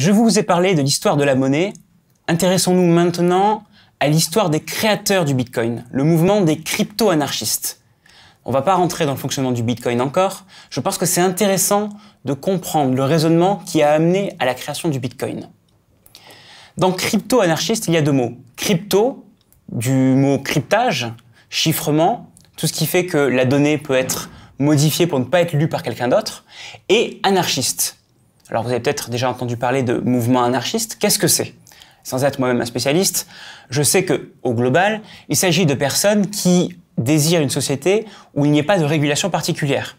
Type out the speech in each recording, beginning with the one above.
Je vous ai parlé de l'histoire de la monnaie. Intéressons-nous maintenant à l'histoire des créateurs du Bitcoin, le mouvement des crypto-anarchistes. On va pas rentrer dans le fonctionnement du Bitcoin encore. Je pense que c'est intéressant de comprendre le raisonnement qui a amené à la création du Bitcoin. Dans crypto-anarchiste, il y a deux mots. Crypto, du mot cryptage, chiffrement, tout ce qui fait que la donnée peut être modifiée pour ne pas être lue par quelqu'un d'autre, et anarchiste, alors vous avez peut-être déjà entendu parler de mouvement anarchiste. Qu'est-ce que c'est Sans être moi-même un spécialiste, je sais que au global, il s'agit de personnes qui désirent une société où il n'y ait pas de régulation particulière.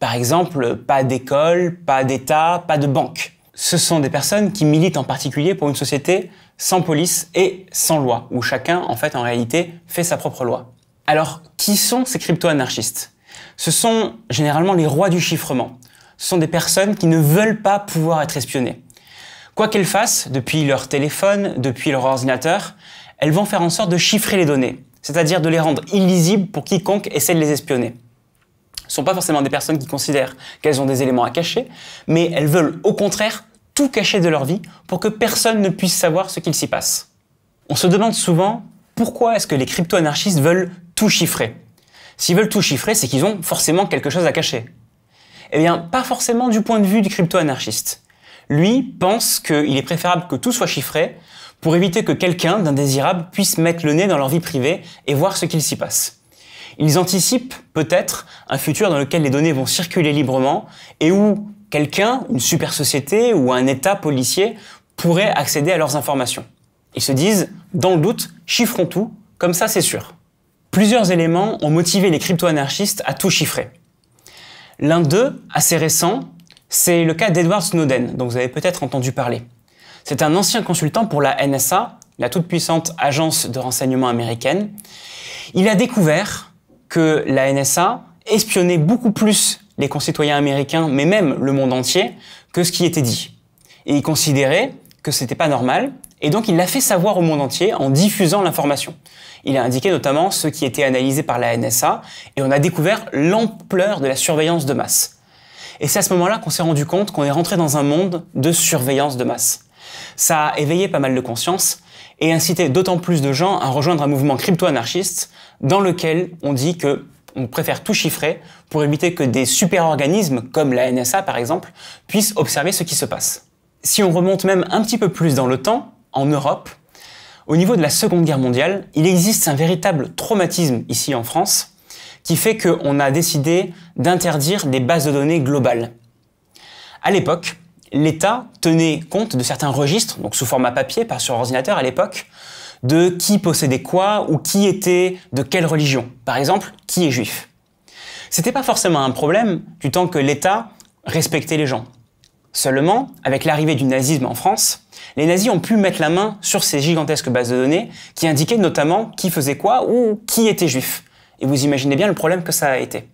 Par exemple, pas d'école, pas d'État, pas de banque. Ce sont des personnes qui militent en particulier pour une société sans police et sans loi, où chacun, en fait, en réalité, fait sa propre loi. Alors, qui sont ces crypto-anarchistes Ce sont généralement les rois du chiffrement ce sont des personnes qui ne veulent pas pouvoir être espionnées. Quoi qu'elles fassent, depuis leur téléphone, depuis leur ordinateur, elles vont faire en sorte de chiffrer les données, c'est-à-dire de les rendre illisibles pour quiconque essaie de les espionner. Ce ne sont pas forcément des personnes qui considèrent qu'elles ont des éléments à cacher, mais elles veulent au contraire tout cacher de leur vie pour que personne ne puisse savoir ce qu'il s'y passe. On se demande souvent pourquoi est-ce que les crypto-anarchistes veulent tout chiffrer S'ils veulent tout chiffrer, c'est qu'ils ont forcément quelque chose à cacher. Eh bien, pas forcément du point de vue du crypto-anarchiste. Lui pense qu'il est préférable que tout soit chiffré pour éviter que quelqu'un d'indésirable puisse mettre le nez dans leur vie privée et voir ce qu'il s'y passe. Ils anticipent peut-être un futur dans lequel les données vont circuler librement et où quelqu'un, une super société ou un État policier pourrait accéder à leurs informations. Ils se disent, dans le doute, chiffrons tout, comme ça c'est sûr. Plusieurs éléments ont motivé les crypto-anarchistes à tout chiffrer. L'un d'eux, assez récent, c'est le cas d'Edward Snowden, dont vous avez peut-être entendu parler. C'est un ancien consultant pour la NSA, la toute puissante agence de renseignement américaine. Il a découvert que la NSA espionnait beaucoup plus les concitoyens américains, mais même le monde entier, que ce qui était dit. Et il considérait que ce n'était pas normal, et donc il l'a fait savoir au monde entier en diffusant l'information. Il a indiqué notamment ce qui était analysé par la NSA et on a découvert l'ampleur de la surveillance de masse. Et c'est à ce moment-là qu'on s'est rendu compte qu'on est rentré dans un monde de surveillance de masse. Ça a éveillé pas mal de consciences, et incité d'autant plus de gens à rejoindre un mouvement crypto-anarchiste dans lequel on dit qu'on préfère tout chiffrer pour éviter que des super-organismes comme la NSA par exemple puissent observer ce qui se passe. Si on remonte même un petit peu plus dans le temps, en Europe. Au niveau de la Seconde Guerre mondiale, il existe un véritable traumatisme ici en France qui fait qu'on a décidé d'interdire des bases de données globales. À l'époque, l'État tenait compte de certains registres, donc sous format papier, par sur ordinateur à l'époque, de qui possédait quoi ou qui était de quelle religion. Par exemple, qui est juif. C'était pas forcément un problème du temps que l'État respectait les gens. Seulement, avec l'arrivée du nazisme en France, les nazis ont pu mettre la main sur ces gigantesques bases de données qui indiquaient notamment qui faisait quoi ou qui était juif. Et vous imaginez bien le problème que ça a été.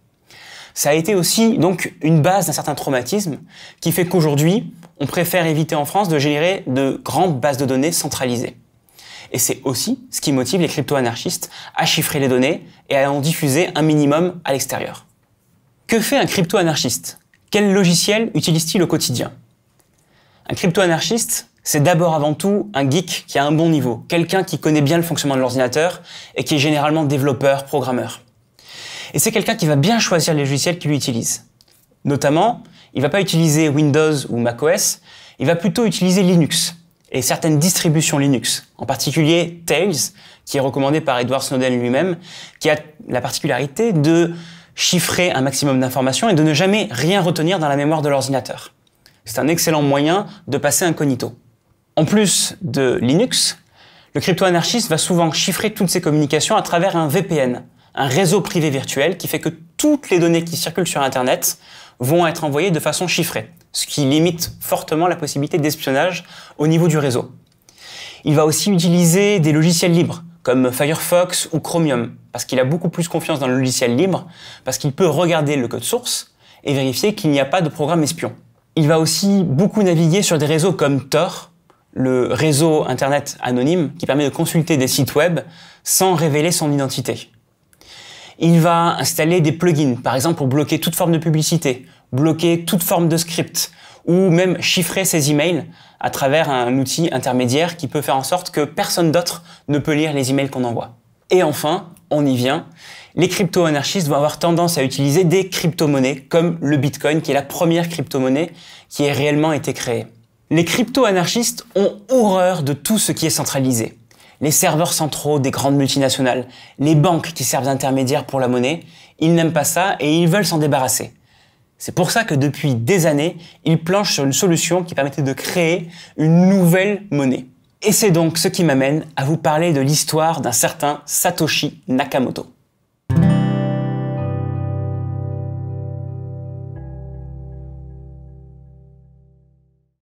Ça a été aussi donc une base d'un certain traumatisme qui fait qu'aujourd'hui, on préfère éviter en France de générer de grandes bases de données centralisées. Et c'est aussi ce qui motive les crypto-anarchistes à chiffrer les données et à en diffuser un minimum à l'extérieur. Que fait un crypto-anarchiste quel logiciel utilise-t-il au quotidien Un crypto-anarchiste, c'est d'abord avant tout un geek qui a un bon niveau, quelqu'un qui connaît bien le fonctionnement de l'ordinateur et qui est généralement développeur, programmeur. Et c'est quelqu'un qui va bien choisir les logiciels qu'il utilise. Notamment, il ne va pas utiliser Windows ou macOS, il va plutôt utiliser Linux et certaines distributions Linux, en particulier Tails, qui est recommandé par Edward Snowden lui-même, qui a la particularité de chiffrer un maximum d'informations et de ne jamais rien retenir dans la mémoire de l'ordinateur. C'est un excellent moyen de passer incognito. En plus de Linux, le crypto-anarchiste va souvent chiffrer toutes ses communications à travers un VPN, un réseau privé virtuel qui fait que toutes les données qui circulent sur Internet vont être envoyées de façon chiffrée, ce qui limite fortement la possibilité d'espionnage au niveau du réseau. Il va aussi utiliser des logiciels libres, comme Firefox ou Chromium, parce qu'il a beaucoup plus confiance dans le logiciel libre, parce qu'il peut regarder le code source et vérifier qu'il n'y a pas de programme espion. Il va aussi beaucoup naviguer sur des réseaux comme Tor, le réseau Internet anonyme qui permet de consulter des sites web sans révéler son identité. Il va installer des plugins, par exemple pour bloquer toute forme de publicité, bloquer toute forme de script, ou même chiffrer ses emails à travers un outil intermédiaire qui peut faire en sorte que personne d'autre ne peut lire les emails qu'on envoie. Et enfin, on y vient, les crypto-anarchistes vont avoir tendance à utiliser des crypto-monnaies comme le Bitcoin qui est la première crypto-monnaie qui ait réellement été créée. Les crypto-anarchistes ont horreur de tout ce qui est centralisé. Les serveurs centraux des grandes multinationales, les banques qui servent d'intermédiaires pour la monnaie, ils n'aiment pas ça et ils veulent s'en débarrasser. C'est pour ça que depuis des années, il planche sur une solution qui permettait de créer une nouvelle monnaie. Et c'est donc ce qui m'amène à vous parler de l'histoire d'un certain Satoshi Nakamoto.